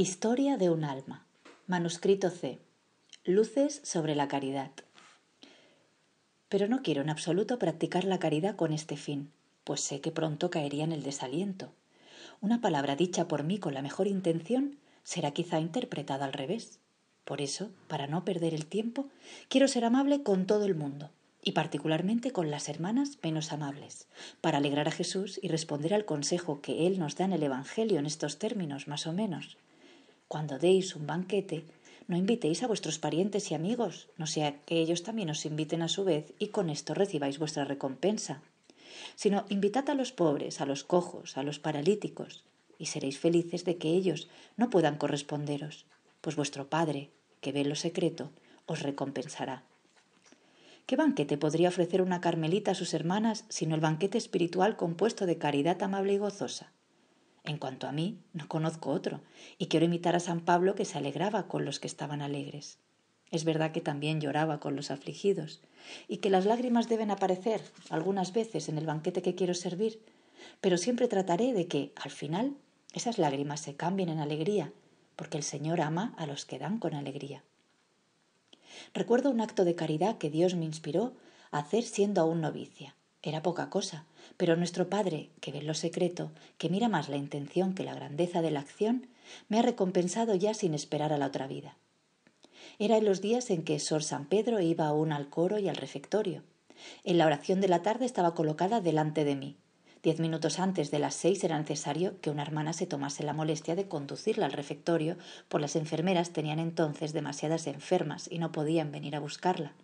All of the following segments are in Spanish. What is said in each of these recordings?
Historia de un alma. Manuscrito C. Luces sobre la caridad. Pero no quiero en absoluto practicar la caridad con este fin, pues sé que pronto caería en el desaliento. Una palabra dicha por mí con la mejor intención será quizá interpretada al revés. Por eso, para no perder el tiempo, quiero ser amable con todo el mundo, y particularmente con las hermanas menos amables, para alegrar a Jesús y responder al consejo que Él nos da en el Evangelio en estos términos, más o menos. Cuando deis un banquete, no invitéis a vuestros parientes y amigos, no sea que ellos también os inviten a su vez y con esto recibáis vuestra recompensa, sino invitad a los pobres, a los cojos, a los paralíticos, y seréis felices de que ellos no puedan corresponderos, pues vuestro Padre, que ve lo secreto, os recompensará. ¿Qué banquete podría ofrecer una Carmelita a sus hermanas sino el banquete espiritual compuesto de caridad amable y gozosa? En cuanto a mí, no conozco otro, y quiero imitar a San Pablo que se alegraba con los que estaban alegres. Es verdad que también lloraba con los afligidos, y que las lágrimas deben aparecer algunas veces en el banquete que quiero servir, pero siempre trataré de que, al final, esas lágrimas se cambien en alegría, porque el Señor ama a los que dan con alegría. Recuerdo un acto de caridad que Dios me inspiró a hacer siendo aún novicia. Era poca cosa, pero nuestro Padre, que ve lo secreto, que mira más la intención que la grandeza de la acción, me ha recompensado ya sin esperar a la otra vida. Era en los días en que Sor San Pedro iba aún al coro y al refectorio. En la oración de la tarde estaba colocada delante de mí. Diez minutos antes de las seis era necesario que una hermana se tomase la molestia de conducirla al refectorio, por pues las enfermeras tenían entonces demasiadas enfermas y no podían venir a buscarla.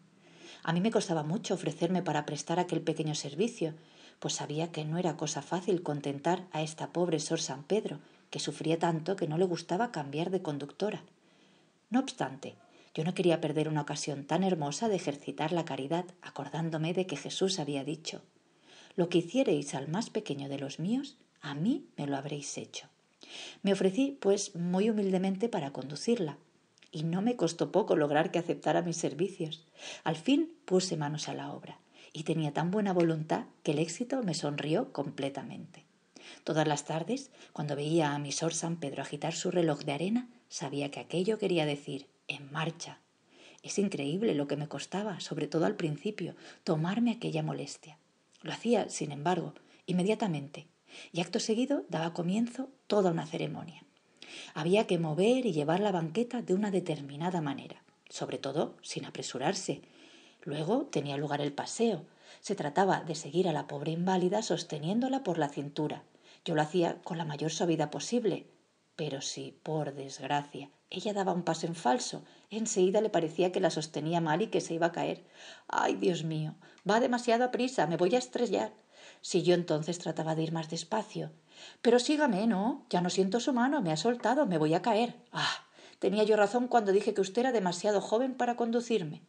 A mí me costaba mucho ofrecerme para prestar aquel pequeño servicio, pues sabía que no era cosa fácil contentar a esta pobre Sor San Pedro, que sufría tanto que no le gustaba cambiar de conductora. No obstante, yo no quería perder una ocasión tan hermosa de ejercitar la caridad, acordándome de que Jesús había dicho Lo que hiciereis al más pequeño de los míos, a mí me lo habréis hecho. Me ofrecí, pues, muy humildemente para conducirla, y no me costó poco lograr que aceptara mis servicios. Al fin puse manos a la obra y tenía tan buena voluntad que el éxito me sonrió completamente. Todas las tardes, cuando veía a mi sor San Pedro agitar su reloj de arena, sabía que aquello quería decir en marcha. Es increíble lo que me costaba, sobre todo al principio, tomarme aquella molestia. Lo hacía, sin embargo, inmediatamente, y acto seguido daba comienzo toda una ceremonia. Había que mover y llevar la banqueta de una determinada manera, sobre todo sin apresurarse. Luego tenía lugar el paseo. Se trataba de seguir a la pobre inválida sosteniéndola por la cintura. Yo lo hacía con la mayor suavidad posible. Pero si, por desgracia, ella daba un paso en falso, enseguida le parecía que la sostenía mal y que se iba a caer. Ay, Dios mío, va demasiado a prisa, me voy a estrellar. Si yo entonces trataba de ir más despacio, pero sígame, ¿no? Ya no siento su mano, me ha soltado, me voy a caer. Ah, tenía yo razón cuando dije que usted era demasiado joven para conducirme.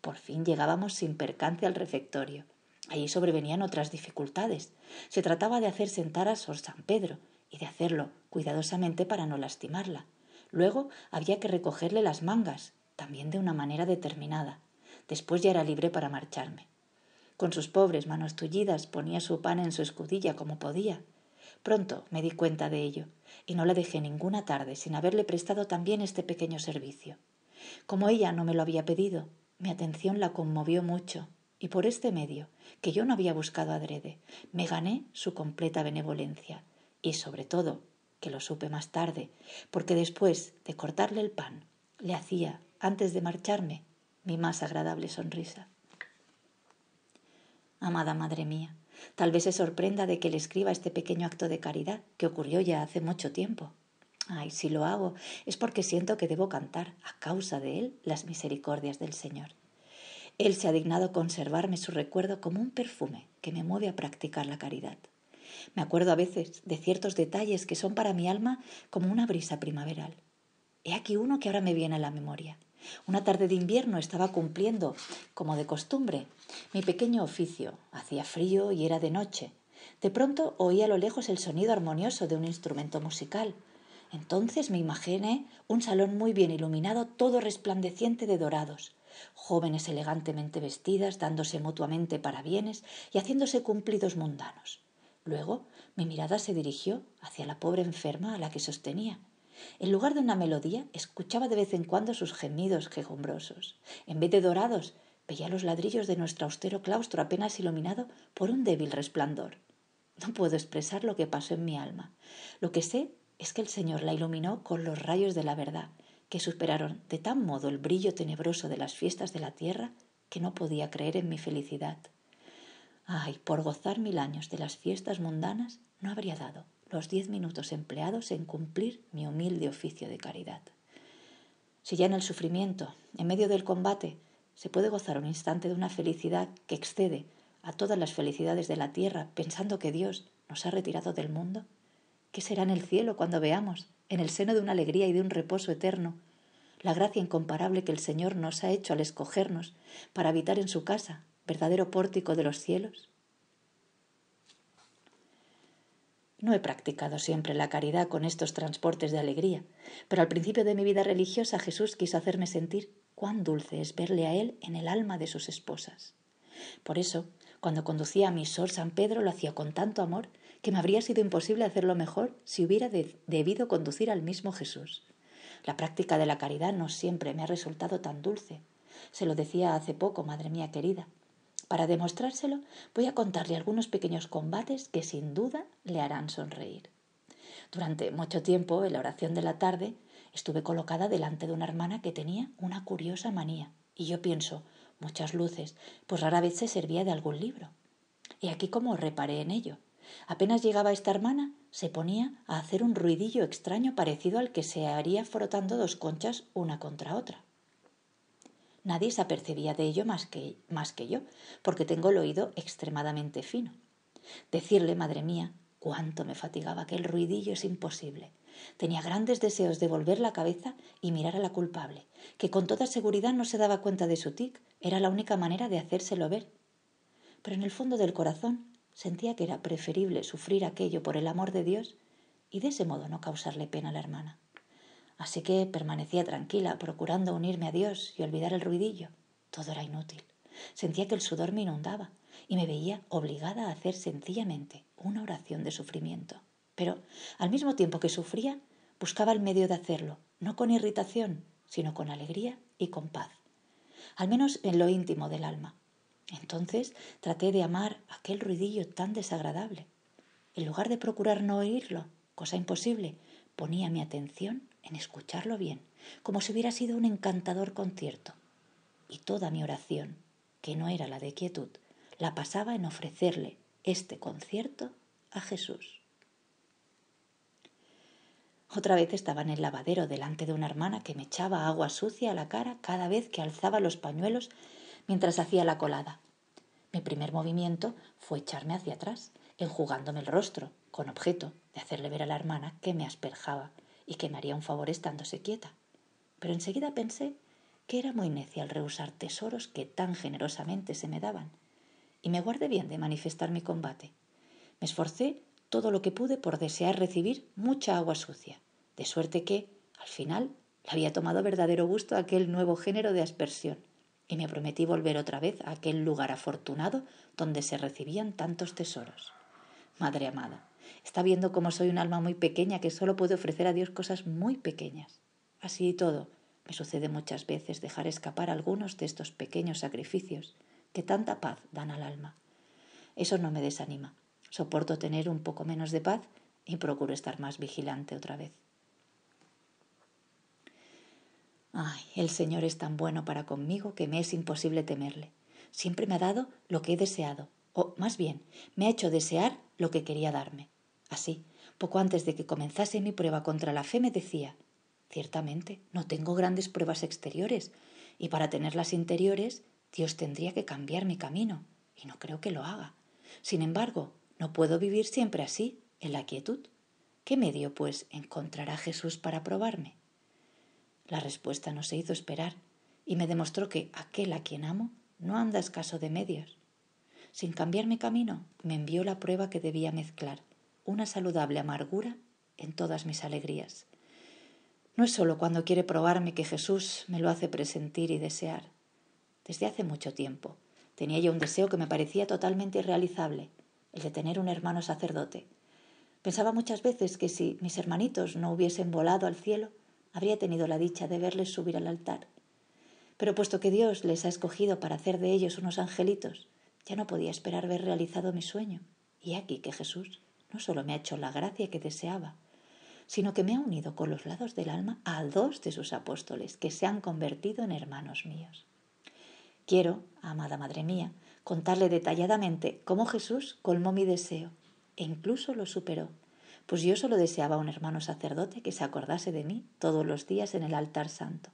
Por fin llegábamos sin percance al refectorio. Allí sobrevenían otras dificultades. Se trataba de hacer sentar a Sor San Pedro y de hacerlo cuidadosamente para no lastimarla. Luego había que recogerle las mangas, también de una manera determinada. Después ya era libre para marcharme. Con sus pobres manos tullidas ponía su pan en su escudilla como podía. Pronto me di cuenta de ello, y no la dejé ninguna tarde sin haberle prestado también este pequeño servicio. Como ella no me lo había pedido, mi atención la conmovió mucho, y por este medio, que yo no había buscado adrede, me gané su completa benevolencia, y sobre todo, que lo supe más tarde, porque después de cortarle el pan, le hacía, antes de marcharme, mi más agradable sonrisa. Amada madre mía, Tal vez se sorprenda de que le escriba este pequeño acto de caridad, que ocurrió ya hace mucho tiempo. Ay, si lo hago, es porque siento que debo cantar, a causa de él, las misericordias del Señor. Él se ha dignado conservarme su recuerdo como un perfume que me mueve a practicar la caridad. Me acuerdo a veces de ciertos detalles que son para mi alma como una brisa primaveral. He aquí uno que ahora me viene a la memoria. Una tarde de invierno estaba cumpliendo, como de costumbre, mi pequeño oficio. Hacía frío y era de noche. De pronto oí a lo lejos el sonido armonioso de un instrumento musical. Entonces me imaginé un salón muy bien iluminado, todo resplandeciente de dorados, jóvenes elegantemente vestidas, dándose mutuamente parabienes y haciéndose cumplidos mundanos. Luego mi mirada se dirigió hacia la pobre enferma a la que sostenía. En lugar de una melodía, escuchaba de vez en cuando sus gemidos quejumbrosos. En vez de dorados, veía los ladrillos de nuestro austero claustro apenas iluminado por un débil resplandor. No puedo expresar lo que pasó en mi alma. Lo que sé es que el Señor la iluminó con los rayos de la verdad, que superaron de tan modo el brillo tenebroso de las fiestas de la tierra que no podía creer en mi felicidad. Ay, por gozar mil años de las fiestas mundanas no habría dado los diez minutos empleados en cumplir mi humilde oficio de caridad. Si ya en el sufrimiento, en medio del combate, se puede gozar un instante de una felicidad que excede a todas las felicidades de la tierra, pensando que Dios nos ha retirado del mundo, ¿qué será en el cielo cuando veamos, en el seno de una alegría y de un reposo eterno, la gracia incomparable que el Señor nos ha hecho al escogernos para habitar en su casa, verdadero pórtico de los cielos? No he practicado siempre la caridad con estos transportes de alegría, pero al principio de mi vida religiosa Jesús quiso hacerme sentir cuán dulce es verle a Él en el alma de sus esposas. Por eso, cuando conducía a mi Sor San Pedro lo hacía con tanto amor que me habría sido imposible hacerlo mejor si hubiera debido conducir al mismo Jesús. La práctica de la caridad no siempre me ha resultado tan dulce. Se lo decía hace poco, madre mía querida, para demostrárselo, voy a contarle algunos pequeños combates que sin duda le harán sonreír. Durante mucho tiempo, en la oración de la tarde, estuve colocada delante de una hermana que tenía una curiosa manía, y yo pienso, muchas luces, pues rara vez se servía de algún libro. Y aquí como reparé en ello. Apenas llegaba esta hermana, se ponía a hacer un ruidillo extraño parecido al que se haría frotando dos conchas una contra otra. Nadie se apercebía de ello más que, más que yo, porque tengo el oído extremadamente fino. Decirle, madre mía, cuánto me fatigaba aquel ruidillo es imposible. Tenía grandes deseos de volver la cabeza y mirar a la culpable, que con toda seguridad no se daba cuenta de su tic, era la única manera de hacérselo ver. Pero en el fondo del corazón sentía que era preferible sufrir aquello por el amor de Dios y de ese modo no causarle pena a la hermana. Así que permanecía tranquila, procurando unirme a Dios y olvidar el ruidillo. Todo era inútil. Sentía que el sudor me inundaba y me veía obligada a hacer sencillamente una oración de sufrimiento. Pero, al mismo tiempo que sufría, buscaba el medio de hacerlo, no con irritación, sino con alegría y con paz, al menos en lo íntimo del alma. Entonces traté de amar aquel ruidillo tan desagradable. En lugar de procurar no oírlo, cosa imposible, ponía mi atención en escucharlo bien, como si hubiera sido un encantador concierto. Y toda mi oración, que no era la de quietud, la pasaba en ofrecerle este concierto a Jesús. Otra vez estaba en el lavadero delante de una hermana que me echaba agua sucia a la cara cada vez que alzaba los pañuelos mientras hacía la colada. Mi primer movimiento fue echarme hacia atrás, enjugándome el rostro, con objeto de hacerle ver a la hermana que me asperjaba y que me haría un favor estándose quieta. Pero enseguida pensé que era muy necia al rehusar tesoros que tan generosamente se me daban, y me guardé bien de manifestar mi combate. Me esforcé todo lo que pude por desear recibir mucha agua sucia, de suerte que, al final, le había tomado verdadero gusto aquel nuevo género de aspersión, y me prometí volver otra vez a aquel lugar afortunado donde se recibían tantos tesoros. Madre amada, Está viendo cómo soy un alma muy pequeña que solo puede ofrecer a Dios cosas muy pequeñas. Así y todo, me sucede muchas veces dejar escapar algunos de estos pequeños sacrificios que tanta paz dan al alma. Eso no me desanima. Soporto tener un poco menos de paz y procuro estar más vigilante otra vez. Ay, el Señor es tan bueno para conmigo que me es imposible temerle. Siempre me ha dado lo que he deseado, o más bien, me ha hecho desear lo que quería darme. Así, poco antes de que comenzase mi prueba contra la fe, me decía Ciertamente, no tengo grandes pruebas exteriores, y para tenerlas interiores, Dios tendría que cambiar mi camino, y no creo que lo haga. Sin embargo, no puedo vivir siempre así, en la quietud. ¿Qué medio, pues, encontrará Jesús para probarme? La respuesta no se hizo esperar, y me demostró que aquel a quien amo no anda escaso de medios. Sin cambiar mi camino, me envió la prueba que debía mezclar, una saludable amargura en todas mis alegrías. No es sólo cuando quiere probarme que Jesús me lo hace presentir y desear. Desde hace mucho tiempo tenía yo un deseo que me parecía totalmente irrealizable, el de tener un hermano sacerdote. Pensaba muchas veces que si mis hermanitos no hubiesen volado al cielo, habría tenido la dicha de verles subir al altar. Pero puesto que Dios les ha escogido para hacer de ellos unos angelitos, ya no podía esperar ver realizado mi sueño. Y aquí que Jesús solo me ha hecho la gracia que deseaba, sino que me ha unido con los lados del alma a dos de sus apóstoles que se han convertido en hermanos míos. Quiero, amada Madre mía, contarle detalladamente cómo Jesús colmó mi deseo e incluso lo superó, pues yo solo deseaba un hermano sacerdote que se acordase de mí todos los días en el altar santo.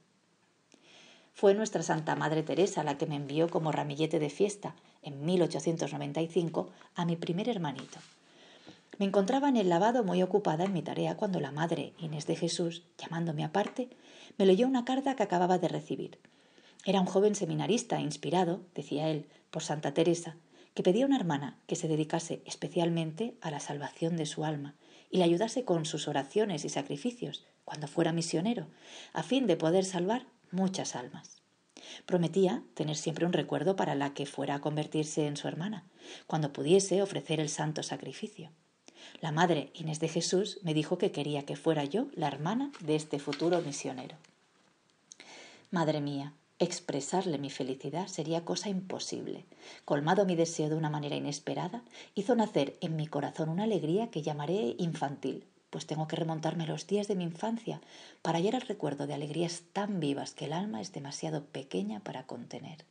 Fue nuestra Santa Madre Teresa la que me envió como ramillete de fiesta en 1895 a mi primer hermanito, me encontraba en el lavado muy ocupada en mi tarea cuando la madre, Inés de Jesús, llamándome aparte, me leyó una carta que acababa de recibir. Era un joven seminarista inspirado, decía él, por Santa Teresa, que pedía a una hermana que se dedicase especialmente a la salvación de su alma y le ayudase con sus oraciones y sacrificios cuando fuera misionero, a fin de poder salvar muchas almas. Prometía tener siempre un recuerdo para la que fuera a convertirse en su hermana, cuando pudiese ofrecer el santo sacrificio. La madre Inés de Jesús me dijo que quería que fuera yo la hermana de este futuro misionero. Madre mía, expresarle mi felicidad sería cosa imposible. Colmado mi deseo de una manera inesperada, hizo nacer en mi corazón una alegría que llamaré infantil, pues tengo que remontarme los días de mi infancia para hallar el recuerdo de alegrías tan vivas que el alma es demasiado pequeña para contener.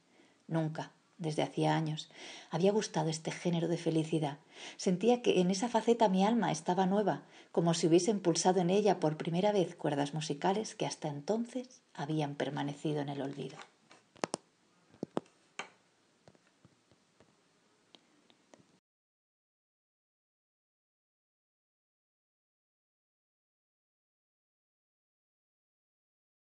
Nunca, desde hacía años. Había gustado este género de felicidad. Sentía que en esa faceta mi alma estaba nueva, como si hubiese impulsado en ella por primera vez cuerdas musicales que hasta entonces habían permanecido en el olvido.